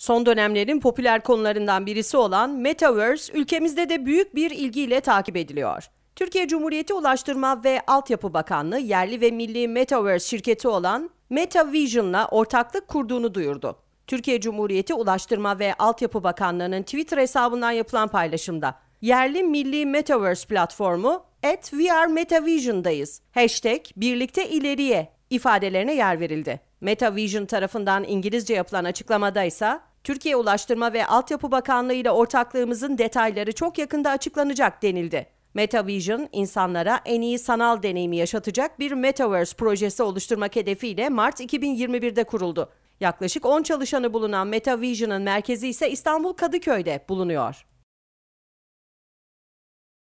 Son dönemlerin popüler konularından birisi olan Metaverse ülkemizde de büyük bir ilgiyle takip ediliyor. Türkiye Cumhuriyeti Ulaştırma ve Altyapı Bakanlığı yerli ve milli Metaverse şirketi olan MetaVision'la ortaklık kurduğunu duyurdu. Türkiye Cumhuriyeti Ulaştırma ve Altyapı Bakanlığı'nın Twitter hesabından yapılan paylaşımda yerli milli Metaverse platformu at VRMetaVision'dayız. Hashtag birlikte ileriye ifadelerine yer verildi. MetaVision tarafından İngilizce yapılan açıklamada ise Türkiye Ulaştırma ve Altyapı Bakanlığı ile ortaklığımızın detayları çok yakında açıklanacak denildi. MetaVision, insanlara en iyi sanal deneyimi yaşatacak bir Metaverse projesi oluşturmak hedefiyle Mart 2021'de kuruldu. Yaklaşık 10 çalışanı bulunan MetaVision'ın merkezi ise İstanbul Kadıköy'de bulunuyor.